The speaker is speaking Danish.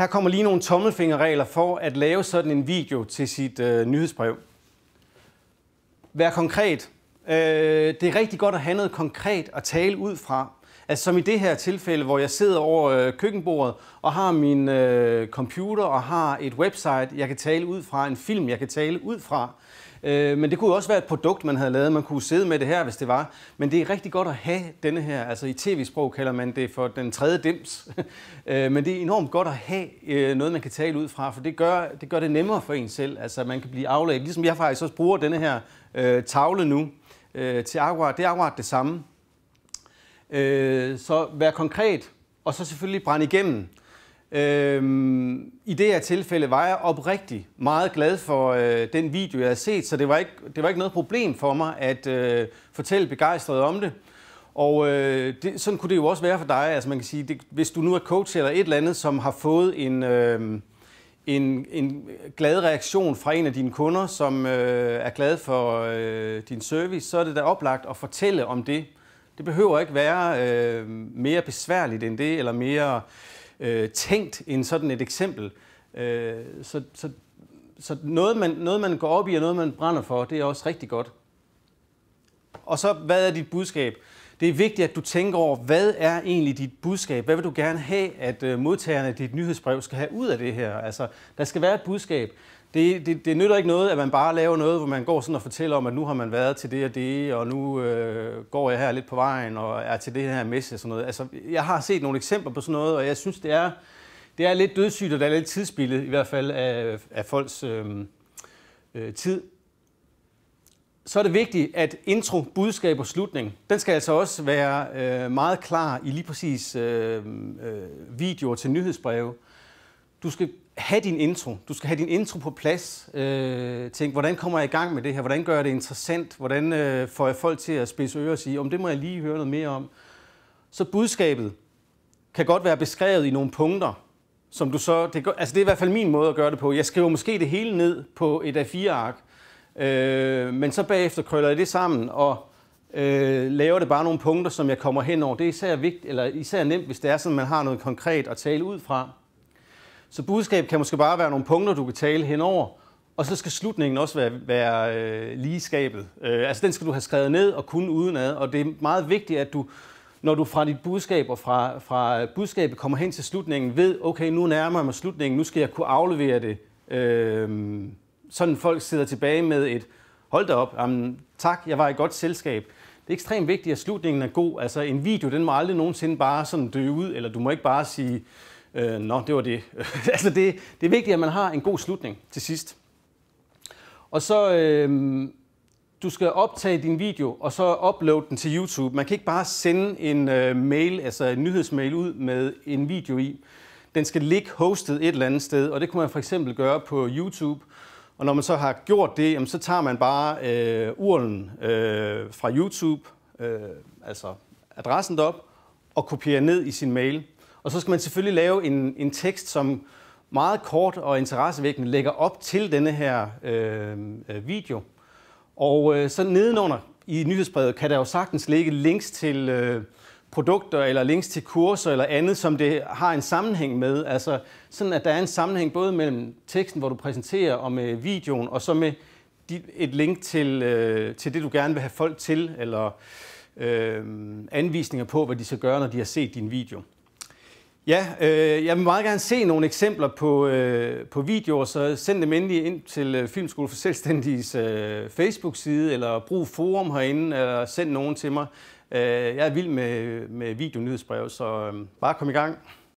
Her kommer lige nogle tommelfingerregler for at lave sådan en video til sit øh, nyhedsbrev. Vær konkret. Øh, det er rigtig godt at have noget konkret at tale ud fra. Altså som i det her tilfælde, hvor jeg sidder over øh, køkkenbordet og har min øh, computer og har et website, jeg kan tale ud fra, en film, jeg kan tale ud fra. Øh, men det kunne jo også være et produkt, man havde lavet. Man kunne sidde med det her, hvis det var. Men det er rigtig godt at have denne her. Altså i tv-sprog kalder man det for den tredje dims. øh, men det er enormt godt at have øh, noget, man kan tale ud fra, for det gør, det gør det nemmere for en selv. Altså man kan blive afledt. Ligesom jeg faktisk også bruger denne her øh, tavle nu øh, til akkurat. Det er akkurat det samme. Øh, så vær konkret, og så selvfølgelig brænde igennem. Øhm, I det her tilfælde var jeg oprigtigt meget glad for øh, den video, jeg havde set, så det var, ikke, det var ikke noget problem for mig at øh, fortælle begejstret om det. Og øh, det, sådan kunne det jo også være for dig. Altså man kan sige, det, hvis du nu er coach eller et eller andet, som har fået en, øh, en, en glad reaktion fra en af dine kunder, som øh, er glad for øh, din service, så er det da oplagt at fortælle om det. Det behøver ikke være øh, mere besværligt end det, eller mere øh, tænkt en sådan et eksempel. Øh, så, så, så noget man, noget, man går op i og noget, man brænder for, det er også rigtig godt. Og så, hvad er dit budskab? Det er vigtigt, at du tænker over, hvad er egentlig dit budskab? Hvad vil du gerne have, at øh, modtagerne af dit nyhedsbrev skal have ud af det her? Altså, der skal være et budskab. Det, det, det nytter ikke noget, at man bare laver noget, hvor man går sådan og fortæller om, at nu har man været til det og det, og nu øh, går jeg her lidt på vejen og er til det her messe og sådan noget. Altså, jeg har set nogle eksempler på sådan noget, og jeg synes, det er, det er lidt dødssygt, og det er lidt tidsspillet i hvert fald af, af folks øh, øh, tid. Så er det vigtigt, at intro, budskab og slutning, den skal altså også være øh, meget klar i lige præcis øh, øh, videoer til nyhedsbreve du skal have din intro. Du skal have din intro på plads. Øh, tænk, hvordan kommer jeg i gang med det her? Hvordan gør jeg det interessant? Hvordan øh, får jeg folk til at spise ører og sige, om det må jeg lige høre noget mere om? Så budskabet kan godt være beskrevet i nogle punkter, som du så... Det, altså det er i hvert fald min måde at gøre det på. Jeg skriver måske det hele ned på et A4-ark, øh, men så bagefter krøller jeg det sammen og øh, laver det bare nogle punkter, som jeg kommer hen over. Det er især, vigt, eller især nemt, hvis det er sådan, man har noget konkret at tale ud fra. Så budskab kan måske bare være nogle punkter, du kan tale henover, og så skal slutningen også være, være øh, lige skabet. Øh, altså den skal du have skrevet ned og kun udenad, og det er meget vigtigt, at du, når du fra dit budskab og fra, fra budskabet kommer hen til slutningen, ved, okay, nu nærmer jeg mig slutningen, nu skal jeg kunne aflevere det. Øh, sådan folk sidder tilbage med et, hold da op, jamen, tak, jeg var i godt selskab. Det er ekstremt vigtigt, at slutningen er god. Altså en video, den må aldrig nogensinde bare sådan dø ud, eller du må ikke bare sige, Øh, nå, det var det. altså det, det er vigtigt, at man har en god slutning til sidst. Og så, øh, du skal optage din video, og så uploade den til YouTube. Man kan ikke bare sende en øh, mail, altså en nyhedsmail ud med en video i. Den skal ligge hostet et eller andet sted, og det kunne man for eksempel gøre på YouTube. Og når man så har gjort det, jamen, så tager man bare øh, urlen øh, fra YouTube, øh, altså adressen derop, og kopierer ned i sin mail. Og så skal man selvfølgelig lave en, en tekst, som meget kort og interessevækkende lægger op til denne her øh, øh, video. Og øh, så nedenunder i nyhedsbrevet kan der jo sagtens ligge links til øh, produkter eller links til kurser eller andet, som det har en sammenhæng med. Altså sådan, at der er en sammenhæng både mellem teksten, hvor du præsenterer, og med videoen, og så med dit, et link til, øh, til det, du gerne vil have folk til, eller øh, anvisninger på, hvad de skal gøre, når de har set din video. Ja, øh, jeg vil meget gerne se nogle eksempler på, øh, på videoer, så send dem endelig ind til øh, Filmskole for Selvstændiges øh, Facebook-side, eller brug forum herinde, eller send nogen til mig. Øh, jeg er vild med, med videonyhedsbrev, så øh, bare kom i gang.